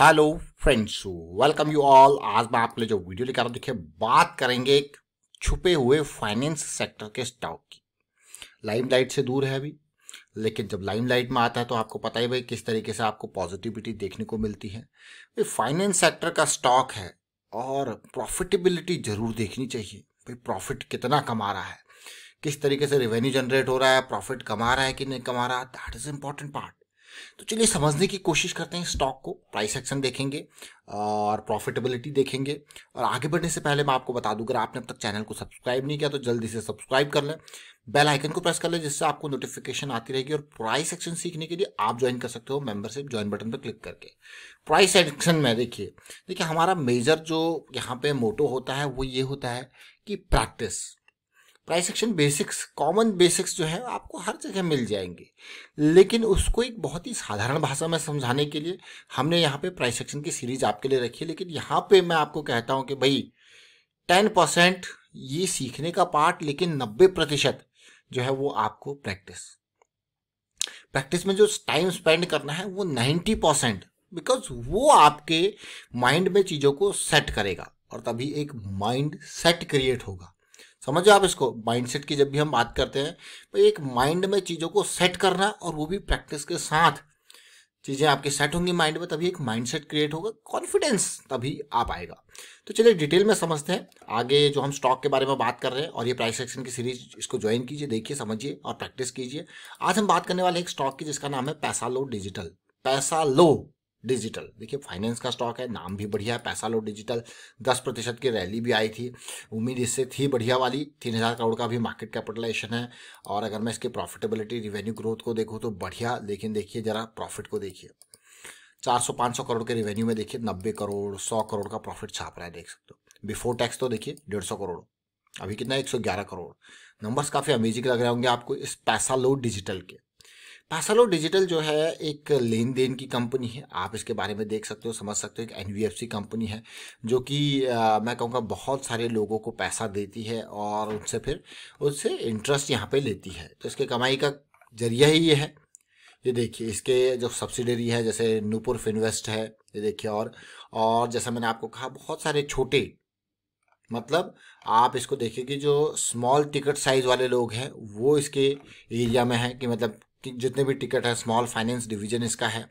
hello friends welcome you all आज मैं आपके लिए जो वीडियो लेकर देखिए बात करेंगे एक छुपे हुए फाइनेंस सेक्टर के स्टॉक की लाइमलाइट से दूर है अभी लेकिन जब लाइमलाइट में आता है तो आपको पता ही भाई किस तरीके से आपको पॉजिटिविटी देखने को मिलती है भाई फाइनेंस सेक्टर का स्टॉक है और प्रॉफिटेबिलिटी जरूर देखनी चाहिए भाई प्रॉफिट कितना कमा रहा है किस तरीके से रेवेन्यू जनरेट हो रहा है प्रॉफिट कमा रहा है कि नहीं कमा रहा दैट इज़ इंपॉर्टेंट पार्ट तो चलिए समझने की कोशिश करते हैं स्टॉक को प्राइस एक्शन देखेंगे और प्रॉफिटेबिलिटी देखेंगे और आगे बढ़ने से पहले मैं आपको बता दूं अगर आपने अब तक चैनल को सब्सक्राइब नहीं किया तो जल्दी से सब्सक्राइब कर लें बेल आइकन को प्रेस कर लें जिससे आपको नोटिफिकेशन आती रहेगी और प्राइस एक्शन सीखने के लिए आप ज्वाइन कर सकते हो मेंबरशिप ज्वाइन बटन पर क्लिक करके प्राइस एक्शन में देखिए देखिए हमारा मेजर जो यहाँ पे मोटो होता है वो ये होता है कि practice price action basics common basics जो है आपको हर जगह मिल जाएंगे लेकिन उसको एक बहुत ही साधारण भाषा में समझाने के लिए हमने यहाँ पे प्राइस एक्शन की सीरीज आपके लिए रखी है लेकिन यहाँ पे मैं आपको कहता हूँ कि भाई टेन परसेंट ये सीखने का पार्ट लेकिन नब्बे प्रतिशत जो है वो आपको प्रैक्टिस प्रैक्टिस में जो टाइम स्पेंड करना है वो नाइन्टी परसेंट बिकॉज वो आपके माइंड में चीज़ों को सेट करेगा और तभी एक माइंड सेट क्रिएट होगा समझो आप इसको माइंडसेट की जब भी हम बात करते हैं तो एक माइंड में चीज़ों को सेट करना और वो भी प्रैक्टिस के साथ चीज़ें आपके सेट होंगी माइंड में तभी एक माइंडसेट क्रिएट होगा कॉन्फिडेंस तभी आप आएगा तो चलिए डिटेल में समझते हैं आगे जो हम स्टॉक के बारे में बात कर रहे हैं और ये प्राइस एक्शन की सीरीज इसको ज्वाइन कीजिए देखिए समझिए और प्रैक्टिस कीजिए आज हम बात करने वाले एक स्टॉक की जिसका नाम है पैसा Paisalo digital Paisalo digital देखिए फाइनेंस का स्टॉक है नाम भी बढ़िया है पैसा लो डिजिटल दस प्रतिशत की रैली भी आई थी उम्मीद इससे थी बढ़िया वाली तीन हज़ार करोड़ का भी मार्केट कैपिटलाइजेशन है और अगर मैं इसकी प्रॉफिटेबिलिटी रिवेन्यू ग्रोथ को देखूँ तो बढ़िया लेकिन देखिए ज़रा प्रॉफिट को देखिए चार सौ पाँच सौ करोड़ के रिवेन्यू में देखिए नब्बे करोड़ सौ करोड़ का प्रॉफिट छाप रहा है देख सकते हो बिफोर टैक्स तो देखिए डेढ़ सौ करोड़ अभी कितना एक सौ ग्यारह करोड़ नंबर्स काफ़ी अमेजिंग लग रहे होंगे आपको इस पैसा लो डिजिटल के पासलो डिजिटल जो है एक लेन देन की कंपनी है आप इसके बारे में देख सकते हो समझ सकते हो एक एन कंपनी है जो कि मैं कहूँगा बहुत सारे लोगों को पैसा देती है और उनसे फिर उससे इंटरेस्ट यहाँ पे लेती है तो इसके कमाई का जरिया ही ये है ये देखिए इसके जो सब्सिडरी है जैसे नूपुर फिनवेस्ट है ये देखिए और और जैसा मैंने आपको कहा बहुत सारे छोटे मतलब आप इसको देखिए कि जो स्मॉल टिकट साइज़ वाले लोग हैं वो इसके एरिया में हैं कि मतलब जितने भी टिकट है स्मॉल फाइनेंस डिवीजन इसका है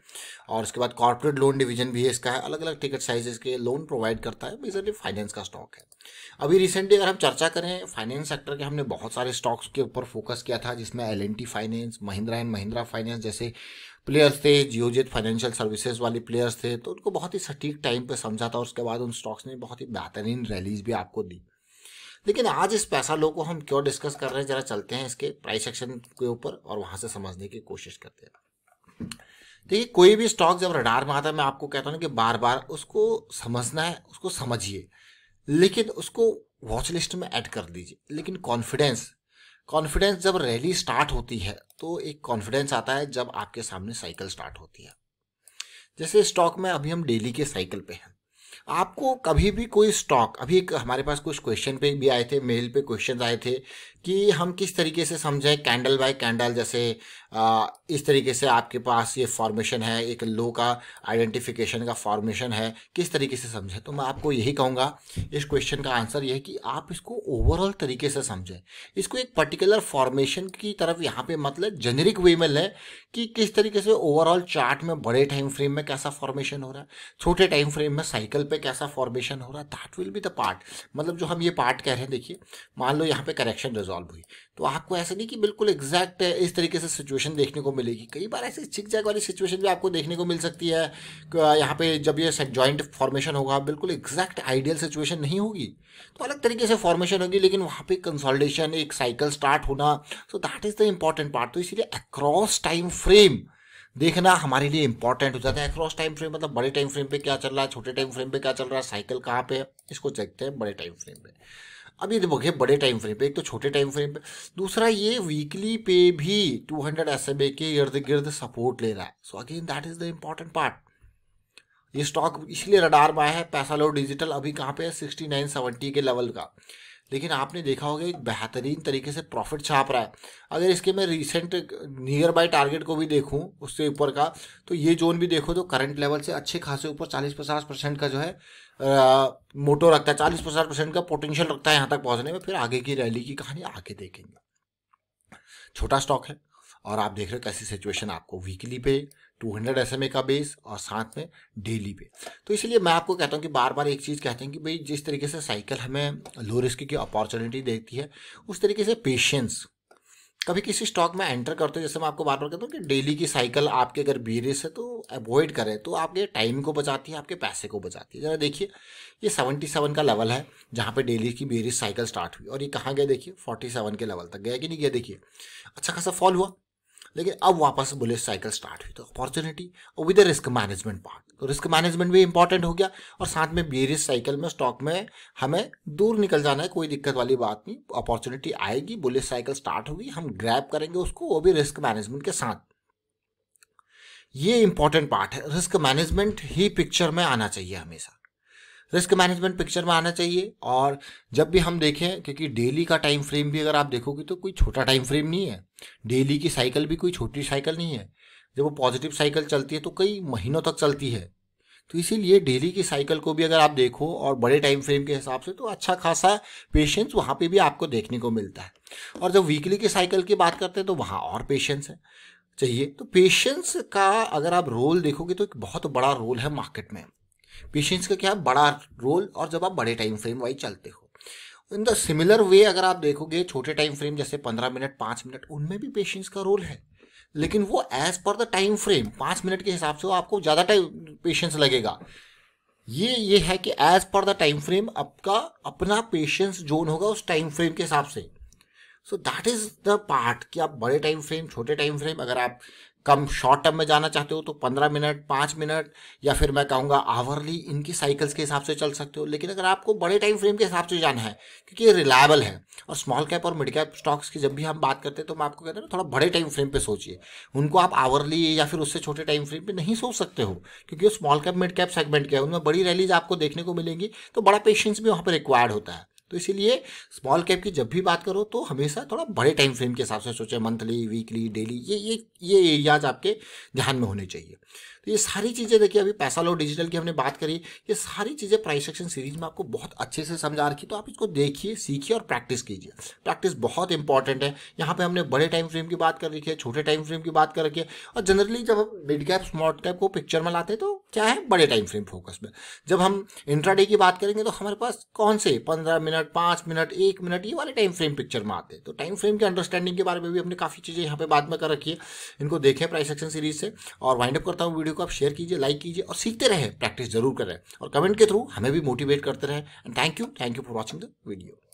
और उसके बाद कॉर्पोरेट लोन डिवीजन भी है इसका है अलग अलग टिकट साइजेस के लोन प्रोवाइड करता है बेसिकली फाइनेंस का स्टॉक है अभी रिसेंटली अगर हम चर्चा करें फाइनेंस सेक्टर के हमने बहुत सारे स्टॉक्स के ऊपर फोकस किया था जिसमें L finance Mahindra and Mahindra finance जैसे प्लेयर्स थे जियोजेट फाइनेंशियल सर्विसेज वाले प्लेयर्स थे तो उनको बहुत ही सटीक टाइम पर समझा था उसके बाद उन स्टॉक्स ने बहुत ही बेहतरीन रैलीज भी आपको दी लेकिन आज इस पैसा लो को हम क्यों डिस्कस कर रहे हैं जरा चलते हैं इसके प्राइस एक्शन के ऊपर और वहां से समझने की कोशिश करते हैं देखिए कोई भी स्टॉक जब रडार में आता है मैं आपको कहता हूँ कि बार बार उसको समझना है उसको समझिए लेकिन उसको वॉच लिस्ट में ऐड कर दीजिए लेकिन कॉन्फिडेंस कॉन्फिडेंस जब रैली स्टार्ट होती है तो एक कॉन्फिडेंस आता है जब आपके सामने साइकिल स्टार्ट होती है जैसे स्टॉक में अभी हम डेली के साइकिल पे हैं आपको कभी भी कोई स्टॉक अभी एक हमारे पास कुछ क्वेश्चन पे भी आए थे मेल पे क्वेश्चन आए थे कि हम किस तरीके से समझें कैंडल बाय कैंडल जैसे इस तरीके से आपके पास ये फॉर्मेशन है एक लो का आइडेंटिफिकेशन का फॉर्मेशन है किस तरीके से समझें तो मैं आपको यही कहूँगा इस क्वेश्चन का आंसर यह है कि आप इसको ओवरऑल तरीके से समझें इसको एक पर्टिकुलर फॉर्मेशन की तरफ यहाँ पे मतलब जेनरिक वे में लें कि किस तरीके से ओवरऑल चार्ट में बड़े टाइम फ्रेम में कैसा फॉर्मेशन हो रहा है छोटे टाइम फ्रेम में साइकिल पर कैसा फॉर्मेशन हो रहा है that will be the part मतलब जो हम ये पार्ट कह रहे हैं देखिए मान लो यहाँ पर करेक्शन रिजॉल्व हुई तो आपको ऐसा नहीं कि बिल्कुल एग्जैक्ट इस तरीके से सिचुएशन सिचुएशन देखने को मिलेगी कई बार ऐसी चिक जैक वाली सिचुएशन भी आपको देखने को मिल सकती है यहाँ पे जब ये जॉइंट फॉर्मेशन होगा बिल्कुल एग्जैक्ट आइडियल सिचुएशन नहीं होगी तो अलग तरीके से फॉर्मेशन होगी लेकिन वहाँ पे कंसोलिडेशन एक साइकिल स्टार्ट होना so that is the important part तो इसीलिए अक्रॉस टाइम फ्रेम देखना हमारे लिए इंपॉर्टेंट हो जाता है अक्रॉस टाइम फ्रेम मतलब बड़े टाइम फ्रेम पे क्या चल रहा है छोटे टाइम फ्रेम पे क्या चल रहा है साइकिल कहाँ पे है इसको चेकते हैं बड़े टाइम फ्रेम पे अब ये देखो बड़े टाइम फ्रेम पे एक तो छोटे टाइम फ्रेम पे दूसरा ये वीकली पे भी 200 हंड्रेड एस एम ए के इर्द गिर्द सपोर्ट ले रहा है so again that is the important part ये स्टॉक इसलिए रडार में आया है पैसा लो डिजिटल अभी कहाँ पे है सिक्सटी नाइन सेवेंटी के लेवल का लेकिन आपने देखा होगा एक बेहतरीन तरीके से प्रॉफिट छाप रहा है अगर इसके मैं रिसेंट नियर बाय टारगेट को भी देखूं उससे ऊपर का तो ये जोन भी देखो तो करंट लेवल से अच्छे खासे ऊपर 40-50 परसेंट का जो है आ, मोटो रखता है 40-50 परसेंट का पोटेंशियल रखता है यहाँ तक पहुँचने में फिर आगे की रैली की कहानी आगे देखेंगे छोटा स्टॉक है और आप देख रहे हो कैसी सिचुएशन आपको वीकली पे टू हंड्रेड एस का बेस और साथ में डेली पे तो इसलिए मैं आपको कहता हूँ कि बार बार एक चीज़ कहते हैं कि भाई जिस तरीके से साइकिल हमें लो रिस्क की अपॉर्चुनिटी देती है उस तरीके से पेशेंस कभी किसी स्टॉक में एंटर करते हो जैसे मैं आपको बार बार कहता हूँ कि डेली की साइकिल आपके अगर बीरिस है तो अवॉइड करें तो आपके टाइम को बचाती है आपके पैसे को बचाती है ज़रा देखिए ये सेवेंटी सेवन का लेवल है जहाँ पे डेली की बीरिस साइकिल स्टार्ट हुई और ये कहाँ गया देखिए फोर्टी सेवन के लेवल तक गया कि नहीं गया देखिए अच्छा खासा फॉल हुआ लेकिन अब वापस बुलिश साइकिल स्टार्ट हुई तो अपॉर्चुनिटी और विद रिस्क मैनेजमेंट पार्ट तो रिस्क मैनेजमेंट भी इंपॉर्टेंट हो गया और साथ में बेरिस साइकिल में स्टॉक में हमें दूर निकल जाना है कोई दिक्कत वाली बात नहीं अपॉर्चुनिटी आएगी बुलेट साइकिल स्टार्ट होगी हम ग्रैप करेंगे उसको वो भी रिस्क मैनेजमेंट के साथ ये इंपॉर्टेंट पार्ट है रिस्क मैनेजमेंट ही पिक्चर में आना चाहिए हमेशा रिस्क मैनेजमेंट पिक्चर में आना चाहिए और जब भी हम देखें क्योंकि डेली का टाइम फ्रेम भी अगर आप देखोगे तो कोई छोटा टाइम फ्रेम नहीं है डेली की साइकिल भी कोई छोटी साइकिल नहीं है जब वो पॉजिटिव साइकिल चलती है तो कई महीनों तक चलती है तो इसीलिए डेली की साइकिल को भी अगर आप देखो और बड़े टाइम फ्रेम के हिसाब से तो अच्छा खासा पेशेंस वहाँ पे भी आपको देखने को मिलता है और जब वीकली की साइकिल की बात करते हैं तो वहाँ और पेशेंस है चाहिए तो पेशेंस का अगर आप रोल देखोगे तो एक बहुत बड़ा रोल है मार्केट में पेशेंस का क्या बड़ा रोल और जब आप बड़े टाइम फ्रेम वाइज चलते हो इन द सिमिलर वे अगर आप देखोगे छोटे टाइम फ्रेम जैसे पंद्रह मिनट पाँच मिनट उनमें भी पेशेंस का रोल है लेकिन वो as per the time frame पाँच मिनट के हिसाब से आपको ज़्यादा टाइम पेशेंस लगेगा ये ये है कि as per the time frame आपका अपना पेशेंस जोन होगा उस टाइम फ्रेम के हिसाब से so that is the part कि आप बड़े टाइम फ्रेम छोटे टाइम फ्रेम अगर आप कम शॉर्ट टर्म में जाना चाहते हो तो पंद्रह मिनट पाँच मिनट या फिर मैं कहूँगा आवरली इनकी साइकिल्स के हिसाब से चल सकते हो लेकिन अगर आपको बड़े टाइम फ्रेम के हिसाब से जाना है क्योंकि ये रिलायबल है और स्मॉल कैप और मिड कैप स्टॉक्स की जब भी हम बात करते हैं तो मैं आपको कहते हैं थोड़ा बड़े टाइम फ्रेम पर सोचिए उनको आप आवरली या फिर उससे छोटे टाइम फ्रेम पर नहीं सोच सकते हो क्योंकि वो small cap mid cap segment के हैं उनमें बड़ी रैलीज आपको देखने को मिलेंगी तो बड़ा पेशेंस भी वहाँ पर रिक्वायर्ड होता है तो इसीलिए स्मॉल कैप की जब भी बात करो तो हमेशा थोड़ा बड़े टाइम फ्रेम के हिसाब से सोचें मंथली वीकली डेली ये ये ये एरियाज आपके ध्यान में होने चाहिए तो ये सारी चीज़ें देखिए अभी पैसा लो डिजिटल की हमने बात करी ये सारी चीज़ें प्राइस एक्शन सीरीज में आपको बहुत अच्छे से समझा रखी तो आप इसको देखिए सीखिए और प्रैक्टिस कीजिए प्रैक्टिस बहुत इंपॉर्टेंट है यहाँ पर हमने बड़े टाइम फ्रेम की बात कर रखी है छोटे टाइम फ्रेम की बात कर रखी है और जनरली जब हम मिड कैप स्मॉल कैप को पिक्चर में लाते हैं तो क्या है बड़े टाइम फ्रेम फोकस में जब हम इंट्राडे की बात करेंगे तो हमारे पास कौन से पंद्रह मिनट पाँच मिनट एक मिनट ये वाले टाइम फ्रेम पिक्चर में आते हैं तो टाइम फ्रेम के अंडरस्टैंडिंग के बारे में भी हमने काफ़ी चीज़ें यहाँ पे बाद में कर रखी है इनको देखें प्राइस एक्शन सीरीज से और वाइंड अप करता हूँ वीडियो को आप शेयर कीजिए लाइक कीजिए और सीखते रहें प्रैक्टिस जरूर करें और कमेंट के थ्रू हमें भी मोटिवेट करते रहें and thank you thank you for watching the video